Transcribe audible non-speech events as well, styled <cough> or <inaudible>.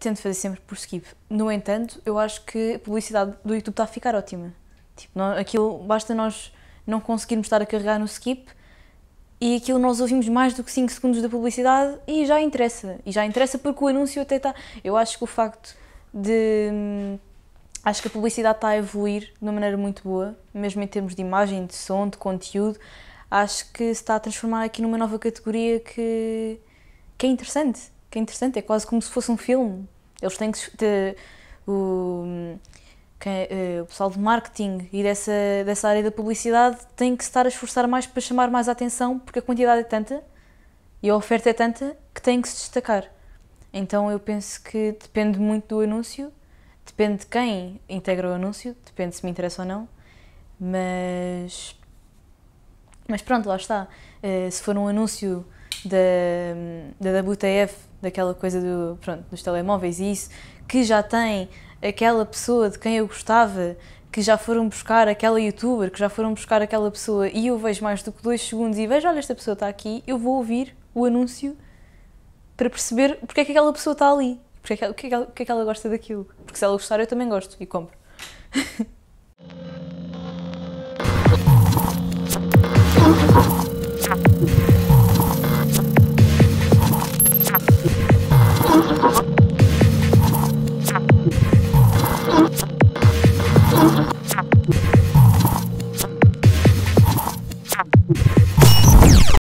tento fazer sempre por skip. No entanto, eu acho que a publicidade do YouTube está a ficar ótima. Tipo, não, aquilo, basta nós não conseguirmos estar a carregar no skip e aquilo nós ouvimos mais do que 5 segundos da publicidade e já interessa. E já interessa porque o anúncio até está. Eu acho que o facto de. Hum, acho que a publicidade está a evoluir de uma maneira muito boa, mesmo em termos de imagem, de som, de conteúdo. Acho que se está a transformar aqui numa nova categoria que, que é interessante que é interessante, é quase como se fosse um filme. Eles têm que. De, o, que, é, eh, o pessoal de marketing e dessa, dessa área da publicidade tem que estar a esforçar mais para chamar mais a atenção, porque a quantidade é tanta e a oferta é tanta que tem que se destacar. Então eu penso que depende muito do anúncio, depende de quem integra o anúncio, depende se me interessa ou não, mas. Mas pronto, lá está. Eh, se for um anúncio da, da WTF, daquela coisa do, pronto, dos telemóveis e isso, que já tem aquela pessoa de quem eu gostava, que já foram buscar aquela youtuber, que já foram buscar aquela pessoa e eu vejo mais do que dois segundos e vejo, olha, esta pessoa está aqui, eu vou ouvir o anúncio para perceber porque é que aquela pessoa está ali, porque é que, porque é que, ela, porque é que ela gosta daquilo. Porque se ela gostar, eu também gosto e compro. <laughs>